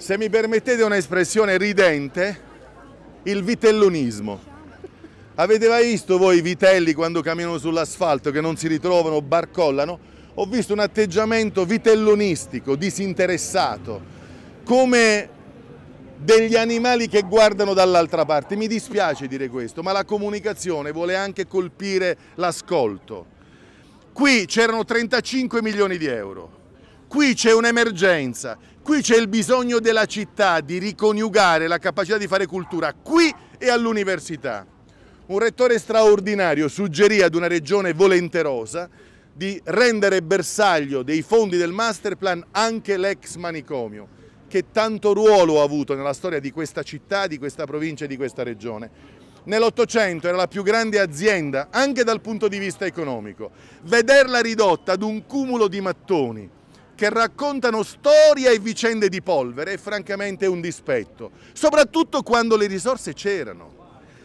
se mi permettete un'espressione ridente, il vitellonismo. Avete mai visto voi i vitelli quando camminano sull'asfalto che non si ritrovano, barcollano? Ho visto un atteggiamento vitellonistico, disinteressato, come degli animali che guardano dall'altra parte. Mi dispiace dire questo, ma la comunicazione vuole anche colpire l'ascolto. Qui c'erano 35 milioni di euro, Qui c'è un'emergenza, qui c'è il bisogno della città di riconiugare la capacità di fare cultura qui e all'università. Un rettore straordinario suggerì ad una regione volenterosa di rendere bersaglio dei fondi del master plan anche l'ex manicomio che tanto ruolo ha avuto nella storia di questa città, di questa provincia e di questa regione. Nell'Ottocento era la più grande azienda anche dal punto di vista economico. Vederla ridotta ad un cumulo di mattoni, che raccontano storie e vicende di polvere è francamente un dispetto, soprattutto quando le risorse c'erano.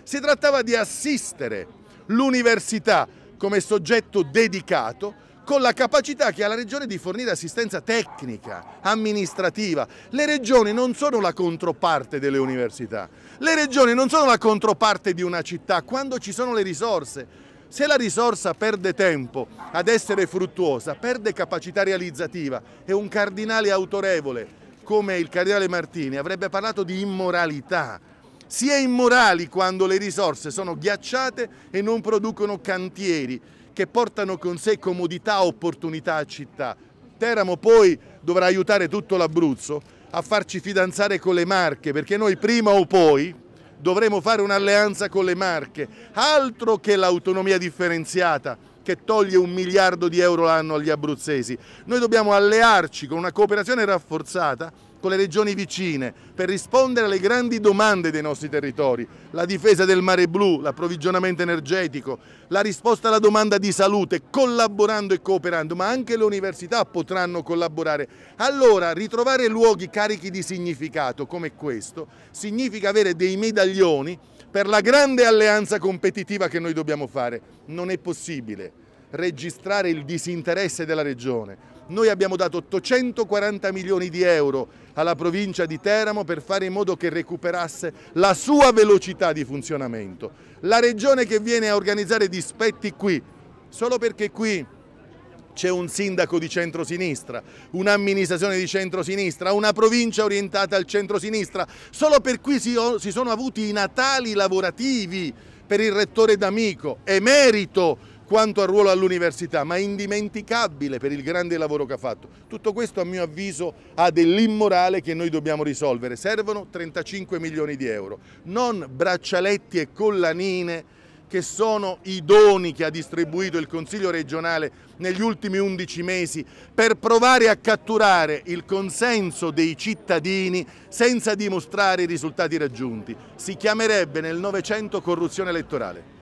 Si trattava di assistere l'università come soggetto dedicato con la capacità che ha la Regione di fornire assistenza tecnica, amministrativa. Le Regioni non sono la controparte delle università, le Regioni non sono la controparte di una città. Quando ci sono le risorse, se la risorsa perde tempo ad essere fruttuosa, perde capacità realizzativa e un cardinale autorevole come il cardinale Martini avrebbe parlato di immoralità. Si è immorali quando le risorse sono ghiacciate e non producono cantieri che portano con sé comodità, opportunità a città. Teramo poi dovrà aiutare tutto l'Abruzzo a farci fidanzare con le Marche perché noi prima o poi, dovremo fare un'alleanza con le Marche, altro che l'autonomia differenziata che toglie un miliardo di euro l'anno agli abruzzesi. Noi dobbiamo allearci con una cooperazione rafforzata con le regioni vicine per rispondere alle grandi domande dei nostri territori, la difesa del mare blu, l'approvvigionamento energetico, la risposta alla domanda di salute, collaborando e cooperando, ma anche le università potranno collaborare. Allora ritrovare luoghi carichi di significato come questo significa avere dei medaglioni per la grande alleanza competitiva che noi dobbiamo fare. Non è possibile registrare il disinteresse della regione, noi abbiamo dato 840 milioni di euro alla provincia di Teramo per fare in modo che recuperasse la sua velocità di funzionamento. La regione che viene a organizzare dispetti qui, solo perché qui c'è un sindaco di centrosinistra, un'amministrazione di centrosinistra, una provincia orientata al centrosinistra, solo per cui si, si sono avuti i natali lavorativi per il rettore D'Amico, emerito quanto al ruolo all'università, ma indimenticabile per il grande lavoro che ha fatto. Tutto questo a mio avviso ha dell'immorale che noi dobbiamo risolvere. Servono 35 milioni di euro, non braccialetti e collanine che sono i doni che ha distribuito il Consiglio regionale negli ultimi 11 mesi per provare a catturare il consenso dei cittadini senza dimostrare i risultati raggiunti. Si chiamerebbe nel Novecento corruzione elettorale.